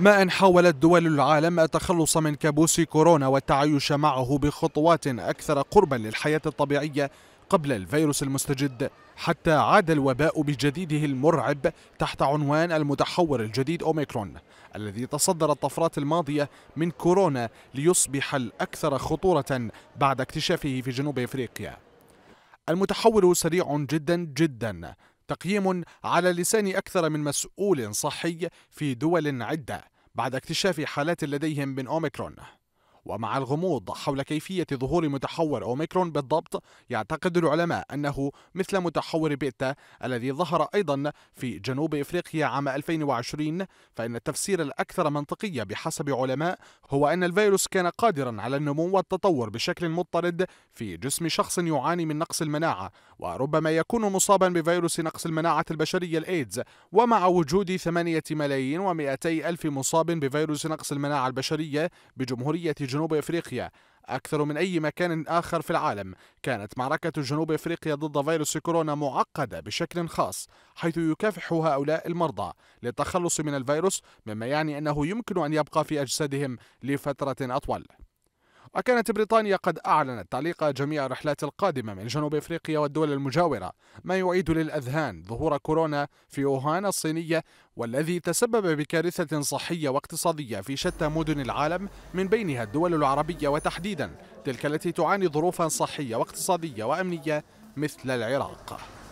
ما أن حاولت دول العالم التخلص من كابوس كورونا والتعايش معه بخطوات أكثر قربا للحياة الطبيعية قبل الفيروس المستجد حتى عاد الوباء بجديده المرعب تحت عنوان المتحور الجديد أوميكرون الذي تصدر الطفرات الماضية من كورونا ليصبح الأكثر خطورة بعد اكتشافه في جنوب إفريقيا المتحور سريع جدا جدا تقييم على لسان أكثر من مسؤول صحي في دول عدة بعد اكتشاف حالات لديهم من أوميكرون ومع الغموض حول كيفية ظهور متحور أوميكرون بالضبط يعتقد العلماء أنه مثل متحور بيتا الذي ظهر أيضا في جنوب إفريقيا عام 2020 فإن التفسير الأكثر منطقية بحسب علماء هو أن الفيروس كان قادرا على النمو والتطور بشكل مضطرد في جسم شخص يعاني من نقص المناعة وربما يكون مصابا بفيروس نقص المناعة البشرية الإيدز ومع وجود 8 ملايين و200 ألف مصاب بفيروس نقص المناعة البشرية بجمهورية جنوب افريقيا أكثر من أي مكان آخر في العالم كانت معركة جنوب إفريقيا ضد فيروس كورونا معقدة بشكل خاص حيث يكافح هؤلاء المرضى للتخلص من الفيروس مما يعني أنه يمكن أن يبقى في أجسادهم لفترة أطول وكانت بريطانيا قد أعلنت تعليق جميع الرحلات القادمة من جنوب إفريقيا والدول المجاورة ما يعيد للأذهان ظهور كورونا في أوهان الصينية والذي تسبب بكارثة صحية واقتصادية في شتى مدن العالم من بينها الدول العربية وتحديدا تلك التي تعاني ظروفا صحية واقتصادية وأمنية مثل العراق